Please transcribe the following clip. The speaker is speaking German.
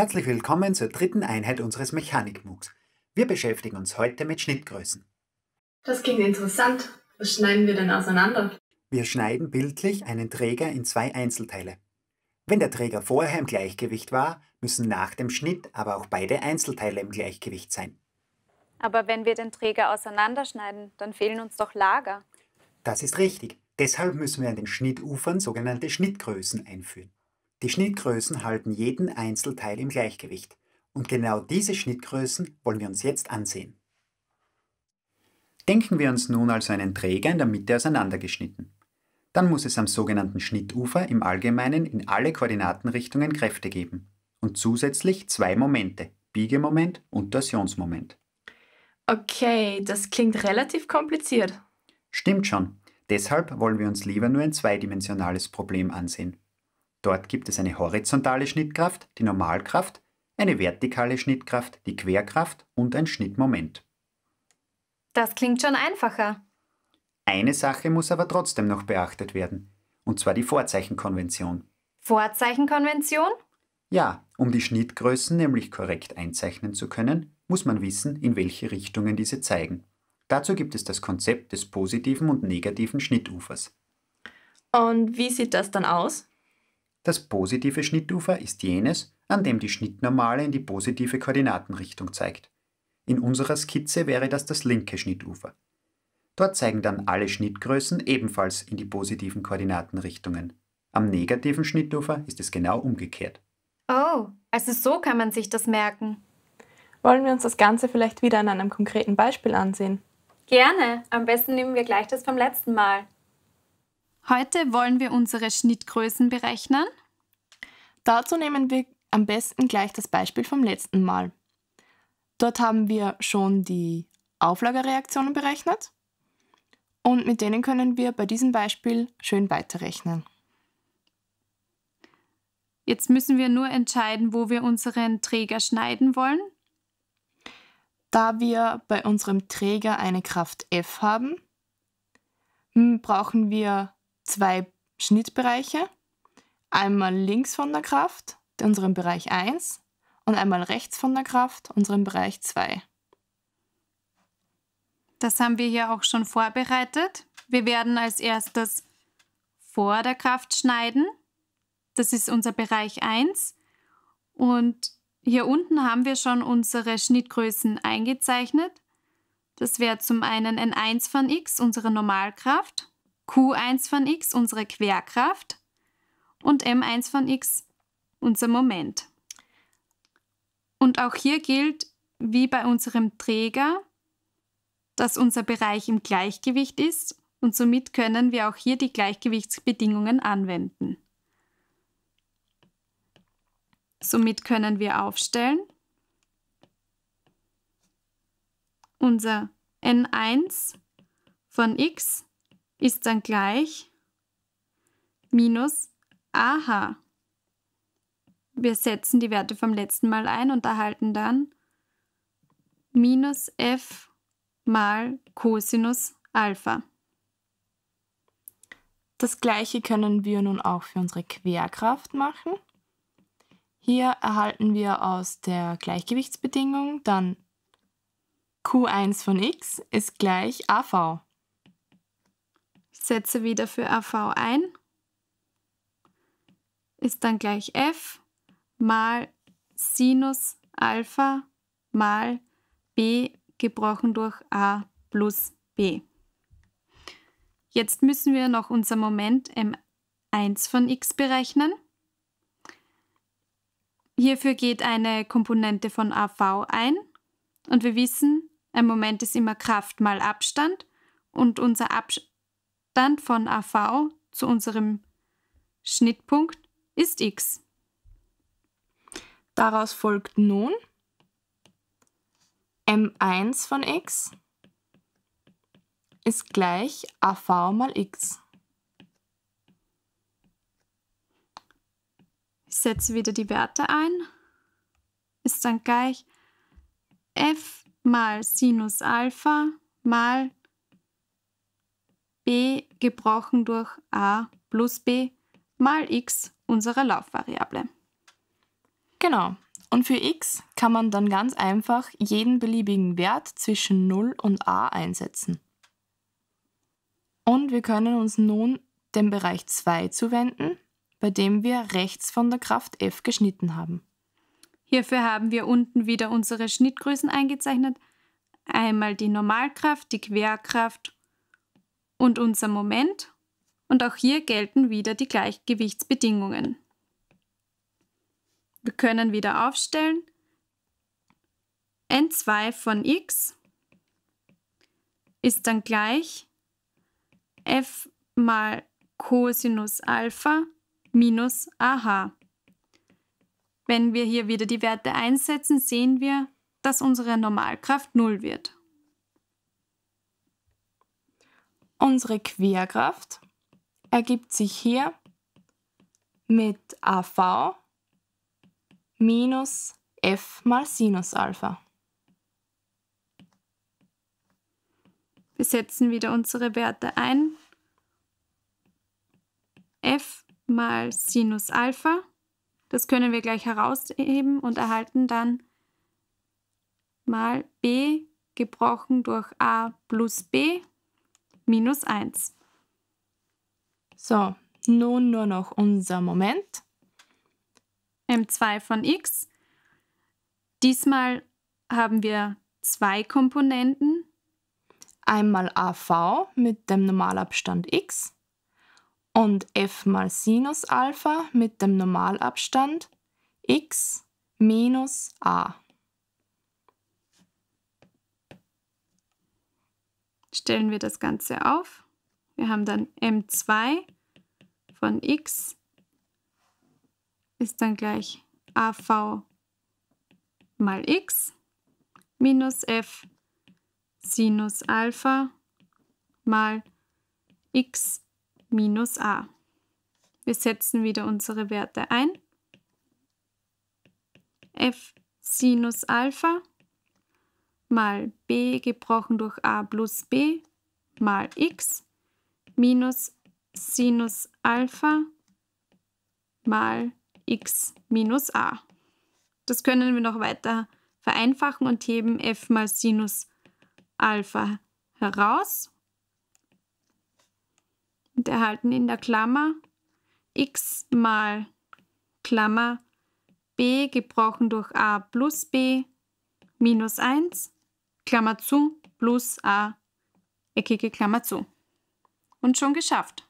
herzlich willkommen zur dritten Einheit unseres Mechanik-MOOCs. Wir beschäftigen uns heute mit Schnittgrößen. Das klingt interessant. Was schneiden wir denn auseinander? Wir schneiden bildlich einen Träger in zwei Einzelteile. Wenn der Träger vorher im Gleichgewicht war, müssen nach dem Schnitt aber auch beide Einzelteile im Gleichgewicht sein. Aber wenn wir den Träger auseinanderschneiden, dann fehlen uns doch Lager. Das ist richtig. Deshalb müssen wir an den Schnittufern sogenannte Schnittgrößen einführen. Die Schnittgrößen halten jeden Einzelteil im Gleichgewicht. Und genau diese Schnittgrößen wollen wir uns jetzt ansehen. Denken wir uns nun also einen Träger in der Mitte auseinandergeschnitten. Dann muss es am sogenannten Schnittufer im Allgemeinen in alle Koordinatenrichtungen Kräfte geben. Und zusätzlich zwei Momente, Biegemoment und Torsionsmoment. Okay, das klingt relativ kompliziert. Stimmt schon. Deshalb wollen wir uns lieber nur ein zweidimensionales Problem ansehen. Dort gibt es eine horizontale Schnittkraft, die Normalkraft, eine vertikale Schnittkraft, die Querkraft und ein Schnittmoment. Das klingt schon einfacher. Eine Sache muss aber trotzdem noch beachtet werden, und zwar die Vorzeichenkonvention. Vorzeichenkonvention? Ja, um die Schnittgrößen nämlich korrekt einzeichnen zu können, muss man wissen, in welche Richtungen diese zeigen. Dazu gibt es das Konzept des positiven und negativen Schnittufers. Und wie sieht das dann aus? Das positive Schnittufer ist jenes, an dem die Schnittnormale in die positive Koordinatenrichtung zeigt. In unserer Skizze wäre das das linke Schnittufer. Dort zeigen dann alle Schnittgrößen ebenfalls in die positiven Koordinatenrichtungen. Am negativen Schnittufer ist es genau umgekehrt. Oh, also so kann man sich das merken. Wollen wir uns das Ganze vielleicht wieder an einem konkreten Beispiel ansehen? Gerne, am besten nehmen wir gleich das vom letzten Mal. Heute wollen wir unsere Schnittgrößen berechnen. Dazu nehmen wir am besten gleich das Beispiel vom letzten Mal. Dort haben wir schon die Auflagereaktionen berechnet und mit denen können wir bei diesem Beispiel schön weiterrechnen. Jetzt müssen wir nur entscheiden, wo wir unseren Träger schneiden wollen. Da wir bei unserem Träger eine Kraft F haben, hm, brauchen wir zwei Schnittbereiche. Einmal links von der Kraft, unseren Bereich 1, und einmal rechts von der Kraft, unseren Bereich 2. Das haben wir hier auch schon vorbereitet. Wir werden als erstes vor der Kraft schneiden. Das ist unser Bereich 1. Und hier unten haben wir schon unsere Schnittgrößen eingezeichnet. Das wäre zum einen ein 1 von x, unsere Normalkraft, Q1 von x unsere Querkraft und M1 von x unser Moment. Und auch hier gilt, wie bei unserem Träger, dass unser Bereich im Gleichgewicht ist und somit können wir auch hier die Gleichgewichtsbedingungen anwenden. Somit können wir aufstellen, unser n1 von x ist dann gleich minus AH. Wir setzen die Werte vom letzten Mal ein und erhalten dann minus f mal Cosinus Alpha. Das gleiche können wir nun auch für unsere Querkraft machen. Hier erhalten wir aus der Gleichgewichtsbedingung dann Q1 von x ist gleich AV setze wieder für AV ein, ist dann gleich f mal Sinus Alpha mal b gebrochen durch a plus b. Jetzt müssen wir noch unser Moment m1 von x berechnen. Hierfür geht eine Komponente von AV ein und wir wissen, ein Moment ist immer Kraft mal Abstand und unser Abstand dann von AV zu unserem Schnittpunkt ist x. Daraus folgt nun m1 von x ist gleich AV mal x. Ich setze wieder die Werte ein. Ist dann gleich f mal Sinus Alpha mal b gebrochen durch a plus b mal x unserer Laufvariable. Genau. Und für x kann man dann ganz einfach jeden beliebigen Wert zwischen 0 und a einsetzen. Und wir können uns nun dem Bereich 2 zuwenden, bei dem wir rechts von der Kraft f geschnitten haben. Hierfür haben wir unten wieder unsere Schnittgrößen eingezeichnet. Einmal die Normalkraft, die Querkraft und unser Moment und auch hier gelten wieder die Gleichgewichtsbedingungen. Wir können wieder aufstellen n2 von x ist dann gleich f mal Cosinus Alpha minus AH. Wenn wir hier wieder die Werte einsetzen, sehen wir, dass unsere Normalkraft 0 wird. Unsere Querkraft ergibt sich hier mit AV minus f mal Sinus Alpha. Wir setzen wieder unsere Werte ein. f mal Sinus Alpha. Das können wir gleich herausheben und erhalten dann mal b gebrochen durch a plus b minus 1. So, nun nur noch unser Moment. M2 von x. Diesmal haben wir zwei Komponenten. Einmal AV mit dem Normalabstand x und f mal Sinus Alpha mit dem Normalabstand x minus a. stellen wir das Ganze auf. Wir haben dann m2 von x ist dann gleich av mal x minus f Sinus Alpha mal x minus a. Wir setzen wieder unsere Werte ein. f Sinus Alpha mal b gebrochen durch a plus b mal x minus Sinus Alpha mal x minus a. Das können wir noch weiter vereinfachen und heben f mal Sinus Alpha heraus und erhalten in der Klammer x mal Klammer b gebrochen durch a plus b minus 1 Klammer zu plus a, eckige Klammer zu. Und schon geschafft.